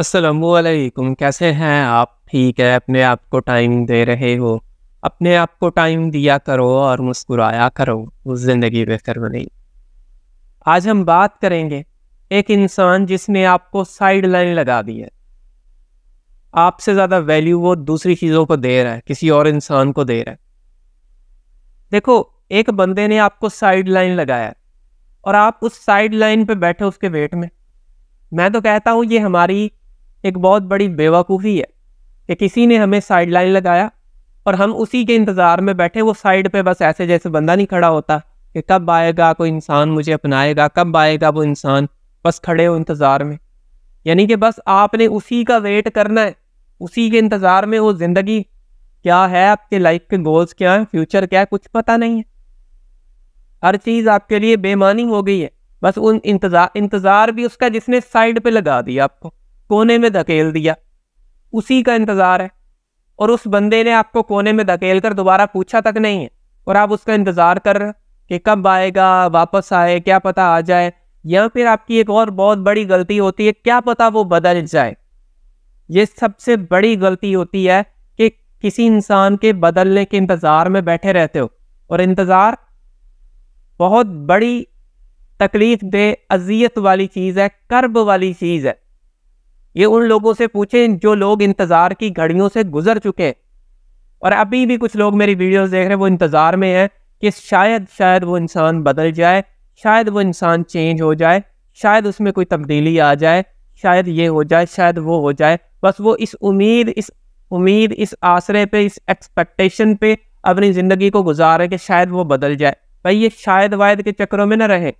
असलकुम कैसे हैं आप ठीक है अपने आप को टाइम दे रहे हो अपने आप को टाइम दिया करो और मुस्कुराया करो उस ज़िंदगी बेहतर बनेगी आज हम बात करेंगे एक इंसान जिसने आपको साइड लाइन लगा दी है आपसे ज़्यादा वैल्यू वो दूसरी चीज़ों को दे रहा है किसी और इंसान को दे रहा है देखो एक बंदे ने आपको साइड लाइन लगाया और आप उस साइड लाइन पर बैठे उसके वेट में मैं तो कहता हूँ ये हमारी एक बहुत बड़ी बेवकूफ़ी है कि किसी ने हमें साइड लाइन लगाया और हम उसी के इंतज़ार में बैठे वो साइड पे बस ऐसे जैसे बंदा नहीं खड़ा होता कि कब आएगा कोई इंसान मुझे अपनाएगा कब आएगा वो इंसान बस खड़े हो इंतज़ार में यानी कि बस आपने उसी का वेट करना है उसी के इंतज़ार में वो ज़िंदगी क्या है आपके लाइफ के गोल्स क्या हैं फ्यूचर क्या है कुछ पता नहीं है हर चीज़ आपके लिए बेमानी हो गई है बस उन इंतज़ार इंतज़ार भी उसका जिसने साइड पे लगा दिया आपको कोने में धकेल दिया उसी का इंतज़ार है और उस बंदे ने आपको कोने में धकेल कर दोबारा पूछा तक नहीं है और आप उसका इंतज़ार कर रहे कि कब आएगा वापस आए क्या पता आ जाए या फिर आपकी एक और बहुत बड़ी गलती होती है क्या पता वो बदल जाए ये सबसे बड़ी गलती होती है कि किसी इंसान के बदलने के इंतज़ार में बैठे रहते हो और इंतज़ार बहुत बड़ी तकलीफ दे अजियत वाली चीज़ है कर्ब वाली चीज़ है ये उन लोगों से पूछें जो लोग इंतज़ार की घड़ियों से गुजर चुके हैं और अभी भी कुछ लोग मेरी वीडियोस देख रहे हैं वो इंतज़ार में हैं कि शायद शायद वो इंसान बदल जाए शायद वो इंसान चेंज हो जाए शायद उसमें कोई तब्दीली आ जाए शायद ये हो जाए शायद वो हो जाए बस वो इस उम्मीद इस उम्मीद इस आसरे पे इस एक्सपेक्टेशन पे अपनी ज़िंदगी को गुजारे कि शायद वो बदल जाए भाई ये शायद वायद के चक्रों में ना रहे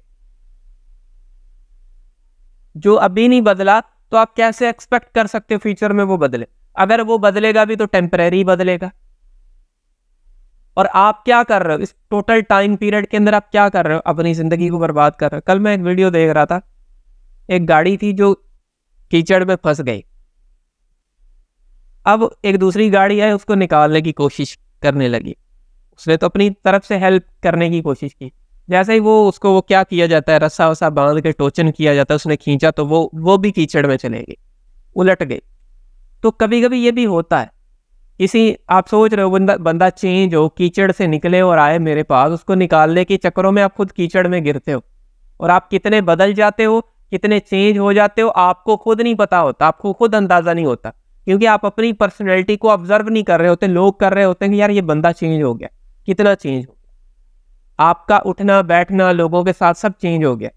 जो अभी नहीं बदला तो आप कैसे एक्सपेक्ट कर सकते हो फ्यूचर में वो बदले अगर वो बदलेगा भी तो टेम्परेरी बदलेगा और आप क्या कर रहे हो इस टोटल टाइम पीरियड के अंदर आप क्या कर रहे हो अपनी ज़िंदगी को बर्बाद कर रहे हो कल मैं एक वीडियो देख रहा था एक गाड़ी थी जो कीचड़ में फंस गई अब एक दूसरी गाड़ी आई उसको निकालने की कोशिश करने लगी उसने तो अपनी तरफ से हेल्प करने की कोशिश की जैसे ही वो उसको वो क्या किया जाता है रस्सा वस्सा बांध के टोचन किया जाता है उसने खींचा तो वो वो भी कीचड़ में चले गए उलट गई तो कभी कभी ये भी होता है इसी आप सोच रहे हो बंदा बंदा चेंज हो कीचड़ से निकले और आए मेरे पास उसको निकालने के चक्करों में आप खुद कीचड़ में गिरते हो और आप कितने बदल जाते हो कितने चेंज हो जाते हो आपको खुद नहीं पता होता आपको खुद अंदाज़ा नहीं होता क्योंकि आप अपनी पर्सनैलिटी को ऑब्जर्व नहीं कर रहे होते लोग कर रहे होते हैं कि यार ये बंदा चेंज हो गया कितना चेंज हो आपका उठना बैठना लोगों के साथ सब चेंज हो गया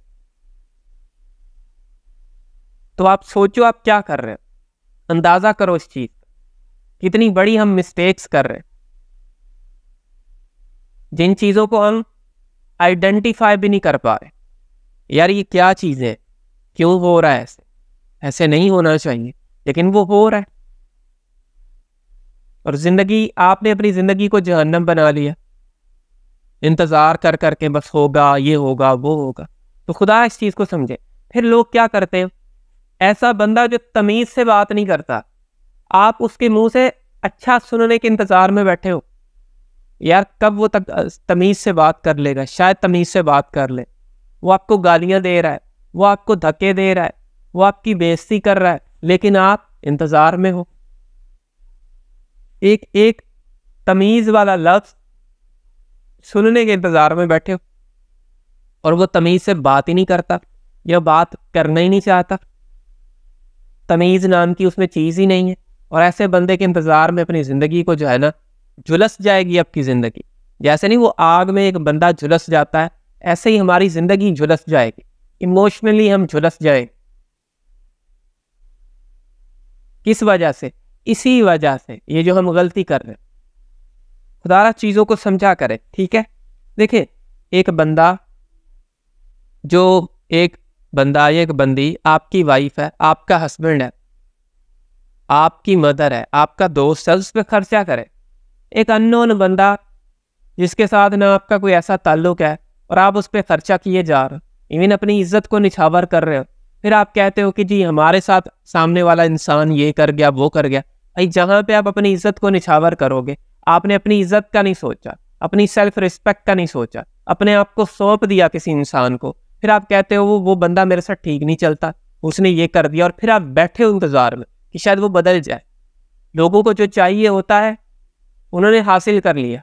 तो आप सोचो आप क्या कर रहे हो अंदाजा करो इस चीज कितनी बड़ी हम मिस्टेक्स कर रहे हैं जिन चीज़ों को हम आइडेंटिफाई भी नहीं कर पा रहे यार ये क्या चीज़ है क्यों हो रहा है ऐसे ऐसे नहीं होना चाहिए लेकिन वो हो रहा है और ज़िंदगी आपने अपनी ज़िंदगी को जहन्नम बना लिया इंतज़ार कर कर के बस होगा ये होगा वो होगा तो खुदा इस चीज़ को समझे फिर लोग क्या करते हैं ऐसा बंदा जो तमीज़ से बात नहीं करता आप उसके मुंह से अच्छा सुनने के इंतज़ार में बैठे हो यार कब वो तक तमीज़ से बात कर लेगा शायद तमीज़ से बात कर ले वो आपको गालियाँ दे रहा है वो आपको धक्के दे रहा है वो आपकी बेइज्जती कर रहा है लेकिन आप इंतज़ार में हो एक एक तमीज़ वाला लफ्ज़ सुनने के इंतज़ार में बैठे हो और वो तमीज़ से बात ही नहीं करता या बात करना ही नहीं चाहता तमीज़ नाम की उसमें चीज़ ही नहीं है और ऐसे बंदे के इंतज़ार में अपनी ज़िंदगी को जो है ना झुलस जाएगी आपकी ज़िंदगी जैसे नहीं वो आग में एक बंदा झुलस जाता है ऐसे ही हमारी ज़िंदगी झुलस जाएगी इमोशनली हम झुलस जाएंगे किस वजह से इसी वजह से ये जो हम गलती कर रहे हैं खुदारा चीज़ों को समझा करे ठीक है देखिए एक बंदा जो एक बंदा एक बंदी आपकी वाइफ है आपका हस्बैंड है आपकी मदर है आपका दोस्त है उस पर खर्चा करे एक अननोन बंदा जिसके साथ ना आपका कोई ऐसा ताल्लुक है और आप उस पर खर्चा किए जा रहे हो इवन अपनी इज्जत को निछावर कर रहे हो फिर आप कहते हो कि जी हमारे साथ सामने वाला इंसान ये कर गया वो कर गया भाई जहाँ पे आप अपनी इज्जत को निछावर करोगे आपने अपनी इज्जत का नहीं सोचा अपनी सेल्फ रिस्पेक्ट का नहीं सोचा अपने आप को सौंप दिया किसी इंसान को फिर आप कहते हो वो वो बंदा मेरे साथ ठीक नहीं चलता उसने ये कर दिया और फिर आप बैठे हो इंतजार में कि शायद वो बदल जाए लोगों को जो चाहिए होता है उन्होंने हासिल कर लिया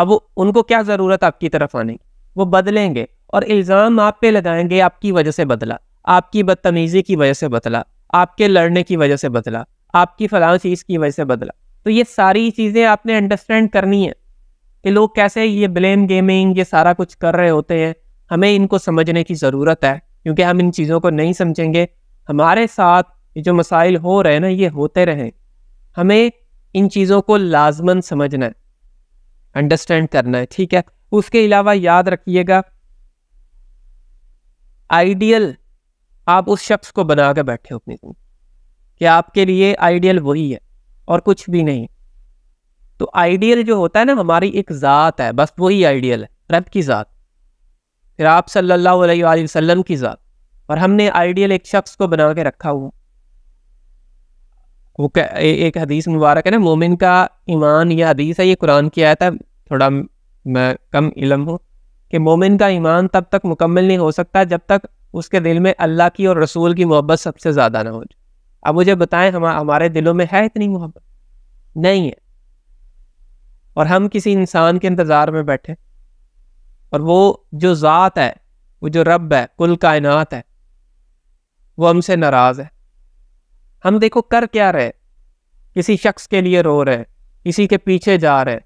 अब वो उनको क्या ज़रूरत आपकी तरफ आने की वो बदलेंगे और इल्ज़ाम आप पे लगाएंगे आपकी वजह से बदला आपकी बदतमीज़ी की वजह से बदला आपके लड़ने की वजह से बदला आपकी फलां चीज़ की वजह से बदला तो ये सारी चीज़ें आपने अंडरस्टैंड करनी है कि लोग कैसे ये ब्लेम गेमिंग ये सारा कुछ कर रहे होते हैं हमें इनको समझने की ज़रूरत है क्योंकि हम इन चीज़ों को नहीं समझेंगे हमारे साथ ये जो मसाइल हो रहे हैं ना ये होते रहें हमें इन चीज़ों को लाजमन समझना है अंडरस्टैंड करना है ठीक है उसके अलावा याद रखिएगा आइडियल आप उस शख्स को बना कर बैठे हो अपनी कि आपके लिए आइडियल वही है और कुछ भी नहीं तो आइडियल जो होता है ना हमारी एक ज़ात है बस वही आइडियल है रब की ज़ात फिर आप सल्लल्लाहु अलैहि वसल्लम की ज़ात और हमने आइडियल एक शख्स को बना के रखा हुआ वो एक हदीस मुबारक है ना मोमिन का ईमान यह हदीस है ये कुरान की आयत है थोड़ा मैं कम इलम हूँ कि मोमिन का ईमान तब तक मुकम्मल नहीं हो सकता जब तक उसके दिल में अल्लाह की और रसूल की मोहब्बत सबसे ज़्यादा ना हो जाए अब मुझे बताएं हम हमारे दिलों में है इतनी मोहब्बत नहीं है और हम किसी इंसान के इंतज़ार में बैठे और वो जो ज़ात है वो जो रब है कुल कायनात है वो हमसे नाराज़ है हम देखो कर क्या रहे किसी शख्स के लिए रो रहे किसी के पीछे जा रहे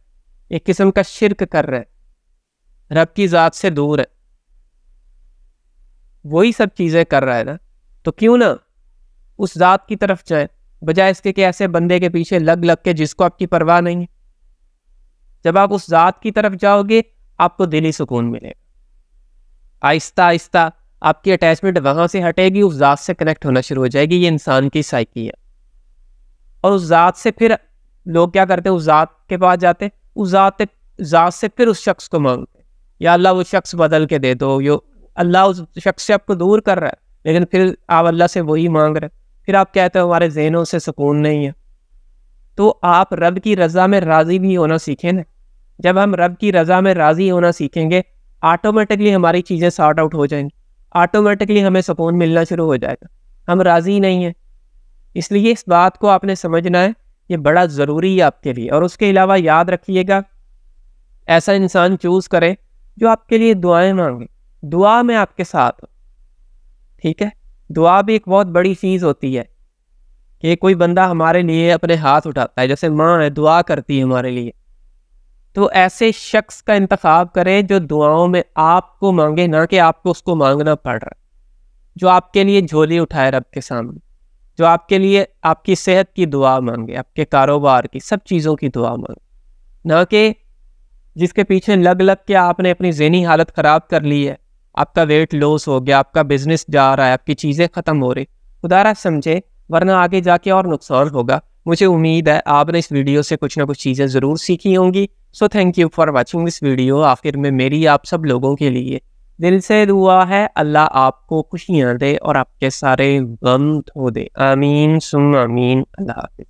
एक किस्म का शिरक कर रहे रब की ज़ात से दूर है वही सब चीज़ें कर रहा है ना तो क्यों ना उस ज़ात की तरफ जाए बजाय इसके कि ऐसे बंदे के पीछे लग लग के जिसको आपकी परवाह नहीं है जब आप उस ज़ात की तरफ जाओगे आपको दिली सुकून मिलेगा आहिस्ता आहिस्ता आपकी अटैचमेंट वहाँ से हटेगी उस ज़ात से कनेक्ट होना शुरू हो जाएगी ये इंसान की साइकी है और उस ज़ात से फिर लोग क्या करते हैं उस ज़ात के पास जाते उस ज़ात ज़ात से फिर उस शख्स को मांगते या अल्लाह वो शख्स बदल के दे दो यो अल्लाह उस शख्स से आपको दूर कर रहा है लेकिन फिर आप अल्लाह से वही मांग रहे हैं फिर आप कहते हो हमारे जहनों से सुकून नहीं है तो आप रब की रज़ा में राज़ी भी होना सीखें ना जब हम रब की रज़ा में राज़ी होना सीखेंगे ऑटोमेटिकली हमारी चीज़ें सॉर्ट आउट हो जाएंगी ऑटोमेटिकली हमें सुकून मिलना शुरू हो जाएगा हम राज़ी नहीं हैं इसलिए इस बात को आपने समझना है ये बड़ा ज़रूरी है आपके लिए और उसके अलावा याद रखिएगा ऐसा इंसान चूज़ करें जो आपके लिए दुआएं मांगे दुआ में आपके साथ ठीक है दुआ भी एक बहुत बड़ी चीज़ होती है कि कोई बंदा हमारे लिए अपने हाथ उठाता है जैसे माँ है दुआ करती है हमारे लिए तो ऐसे शख्स का इंतखब करें जो दुआओं में आपको मांगे ना कि आपको उसको मांगना पड़ रहा जो आपके लिए झोली उठाए रब के सामने जो आपके लिए आपकी सेहत की दुआ मांगे आपके कारोबार की सब चीज़ों की दुआ मांगे ना कि जिसके पीछे लग लग के आपने अपनी जहनी हालत ख़राब कर ली है आपका वेट लॉस हो गया आपका बिजनेस जा रहा है आपकी चीज़ें ख़त्म हो रही उदारा समझे वरना आगे जाके और नुकसान होगा मुझे उम्मीद है आपने इस वीडियो से कुछ ना कुछ चीज़ें ज़रूर सीखी होंगी so thank you for watching this video आखिर में मेरी आप सब लोगों के लिए दिल से दुआ है अल्लाह आपको खुशियाँ दे और आपके सारे गम धो दे आमीन सुम आमीन अल्लाह हाफिज़